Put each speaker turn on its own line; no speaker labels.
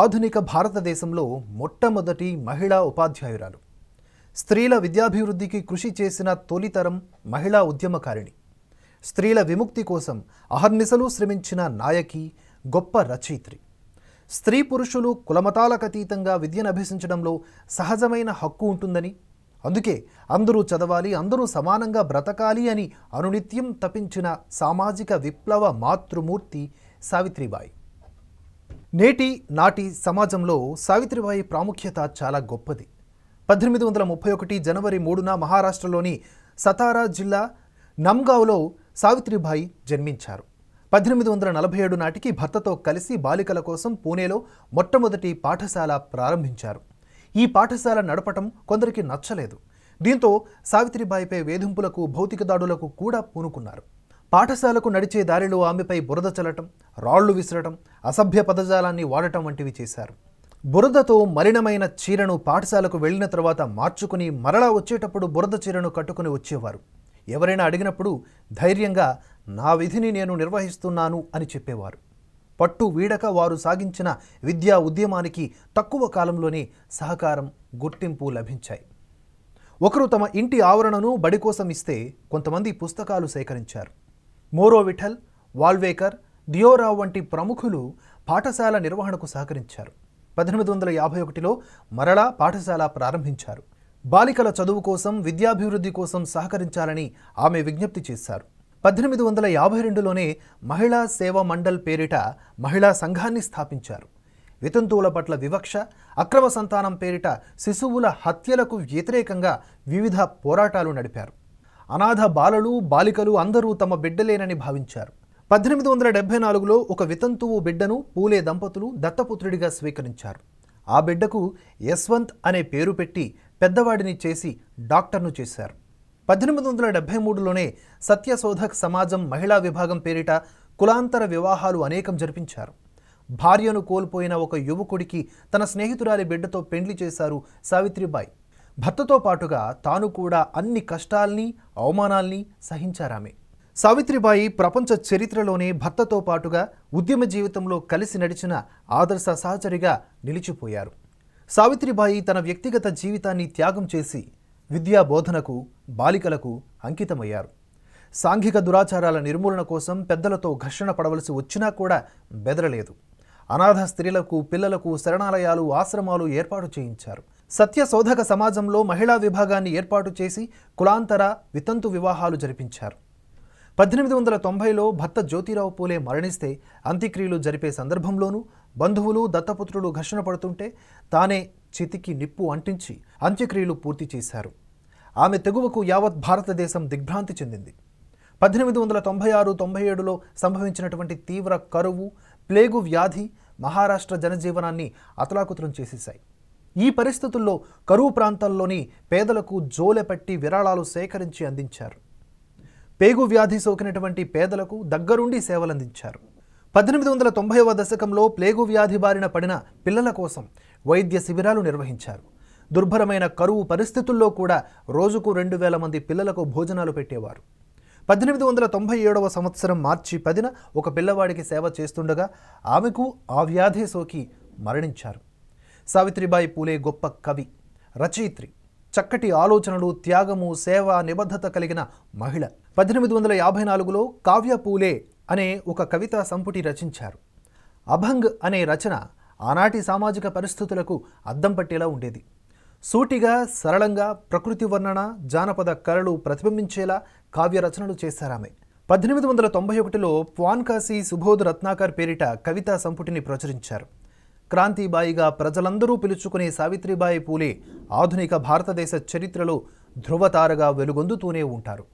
ఆధునిక భారతదేశంలో మొట్టమొదటి మహిళా ఉపాధ్యాయురాలు స్త్రీల విద్యాభివృద్ధికి కృషి చేసిన తొలితరం మహిళా ఉద్యమకారిణి స్త్రీల విముక్తి కోసం అహర్నిశలు శ్రమించిన నాయకి గొప్ప రచయిత్రి స్త్రీ పురుషులు కులమతాలకతీతంగా విద్యను అభ్యసించడంలో సహజమైన హక్కు ఉంటుందని అందుకే అందరూ చదవాలి అందరూ సమానంగా బ్రతకాలి అని అనునిత్యం తపించిన సామాజిక విప్లవ మాతృమూర్తి సావిత్రిబాయి నేటి నాటి సమాజంలో సావిత్రిబాయి ప్రాముఖ్యత చాలా గొప్పది పద్దెనిమిది వందల ముప్పై ఒకటి జనవరి మూడున మహారాష్ట్రలోని సతారా జిల్లా నమ్గావ్లో సావిత్రిబాయి జన్మించారు పద్దెనిమిది వందల నలభై ఏడు నాటికి భర్తతో కలిసి బాలికల కోసం పూణేలో మొట్టమొదటి పాఠశాల ప్రారంభించారు ఈ పాఠశాల నడపటం కొందరికి నచ్చలేదు దీంతో సావిత్రిబాయిపై వేధింపులకు భౌతిక దాడులకు కూడా పూనుకున్నారు పాఠశాలకు నడిచే దారిలో ఆమెపై బురద చల్లటం రాళ్లు విసరటం అసభ్య పదజాలాన్ని వాడటం వంటివి చేశారు బురదతో మలినమైన చీరను పాఠశాలకు వెళ్ళిన తర్వాత మార్చుకుని మరలా వచ్చేటప్పుడు బురద చీరను కట్టుకుని వచ్చేవారు ఎవరైనా అడిగినప్పుడు ధైర్యంగా నా విధిని నేను నిర్వహిస్తున్నాను అని చెప్పేవారు పట్టు వీడక వారు సాగించిన విద్యా ఉద్యమానికి తక్కువ కాలంలోనే సహకారం గుర్తింపు లభించాయి ఒకరు తమ ఇంటి ఆవరణను బడి కోసం ఇస్తే కొంతమంది పుస్తకాలు సేకరించారు మోరో విఠల్ వాల్వేకర్ దియోరావు వంటి ప్రముఖులు పాఠశాల నిర్వహణకు సహకరించారు పద్దెనిమిది వందల యాభై ఒకటిలో మరలా పాఠశాల ప్రారంభించారు బాలికల చదువు కోసం విద్యాభివృద్ధి కోసం సహకరించాలని ఆమె విజ్ఞప్తి చేశారు పద్దెనిమిది వందల యాభై రెండులోనే మహిళా సేవా మండల్ పేరిట మహిళా సంఘాన్ని స్థాపించారు వితంతువుల పట్ల వివక్ష అక్రమ సంతానం పేరిట శిశువుల హత్యలకు వ్యతిరేకంగా వివిధ పోరాటాలు నడిపారు అనాథ బాలలు బాలికలు అందరూ తమ బిడ్డలేనని భావించారు పద్దెనిమిది వందల డెబ్బై నాలుగులో ఒక వితంతువు బిడ్డను పూలే దంపతులు దత్తపుత్రుడిగా స్వీకరించారు ఆ బిడ్డకు యశ్వంత్ అనే పేరు పెట్టి పెద్దవాడిని చేసి డాక్టర్ను చేశారు పద్దెనిమిది వందల డెబ్బై మూడులోనే సత్యశోధక్ సమాజం మహిళా విభాగం పేరిట కులాంతర వివాహాలు అనేకం జరిపించారు భార్యను కోల్పోయిన ఒక యువకుడికి తన స్నేహితురాలి బిడ్డతో పెండ్లి చేశారు సావిత్రిబాయి భర్తతో పాటుగా తాను కూడా అన్ని కష్టాల్ని అవమానాల్ని సహించారామె సావిత్రిబాయి ప్రపంచ చరిత్రలోనే భర్తతో పాటుగా ఉద్యమ జీవితంలో కలిసి నడిచిన ఆదర్శ సహచరిగా నిలిచిపోయారు సావిత్రిబాయి తన వ్యక్తిగత జీవితాన్ని త్యాగం చేసి విద్యా బోధనకు బాలికలకు అంకితమయ్యారు సాంఘిక దురాచారాల నిర్మూలన కోసం పెద్దలతో ఘర్షణ పడవలసి వచ్చినా కూడా బెదరలేదు అనాథ స్త్రీలకు పిల్లలకు శరణాలయాలు ఆశ్రమాలు ఏర్పాటు చేయించారు సత్యశోధక సమాజంలో మహిళా విభాగాన్ని ఏర్పాటు చేసి కులాంతర వితంతు వివాహాలు జరిపించారు పద్దెనిమిది వందల తొంభైలో భర్త జ్యోతిరావు పూలే మరణిస్తే అంత్యక్రియలు జరిపే సందర్భంలోనూ బంధువులు దత్తపుత్రులు ఘర్షణ పడుతుంటే తానే చేతికి నిప్పు అంటించి అంత్యక్రియలు పూర్తి చేశారు ఆమె తెగువకు యావత్ భారతదేశం దిగ్భ్రాంతి చెందింది పద్దెనిమిది వందల తొంభై ఆరు తొంభై ఏడులో సంభవించినటువంటి తీవ్ర కరువు ప్లేగు వ్యాధి మహారాష్ట్ర జనజీవనాన్ని అతలాకుతలం చేసేశాయి ఈ పరిస్థితుల్లో కరువు ప్రాంతాల్లోని పేదలకు పట్టి విరాళాలు సేకరించి అందించారు పేగు వ్యాధి సోకినటువంటి పేదలకు దగ్గరుండి సేవలందించారు పద్దెనిమిది వందల తొంభైవ దశకంలో ప్లేగు వ్యాధి బారిన పడిన పిల్లల కోసం వైద్య శిబిరాలు నిర్వహించారు దుర్భరమైన కరువు పరిస్థితుల్లో కూడా రోజుకు రెండు వేల మంది పిల్లలకు భోజనాలు పెట్టేవారు పద్దెనిమిది వందల తొంభై ఏడవ సంవత్సరం మార్చి పదిన ఒక పిల్లవాడికి సేవ చేస్తుండగా ఆమెకు ఆ వ్యాధి సోకి మరణించారు సావిత్రిబాయి పూలే గొప్ప కవి రచయిత్రి చక్కటి ఆలోచనలు త్యాగము సేవ నిబద్ధత కలిగిన మహిళ పద్దెనిమిది వందల యాభై నాలుగులో కావ్య పూలే అనే ఒక కవితా సంపుటి రచించారు అభంగ్ అనే రచన ఆనాటి సామాజిక పరిస్థితులకు అద్దం పట్టేలా ఉండేది సూటిగా సరళంగా ప్రకృతి వర్ణన జానపద కళలు ప్రతిబింబించేలా కావ్య రచనలు చేశారామె పద్దెనిమిది వందల తొంభై ఒకటిలో కాశీ సుబోధ్ రత్నాకర్ పేరిట కవితా సంపుటిని ప్రచురించారు క్రాంతిబాయిగా ప్రజలందరూ పిలుచుకునే సావిత్రిబాయి పూలే ఆధునిక భారతదేశ చరిత్రలో ధృవతారగా వెలుగొందుతూనే ఉంటారు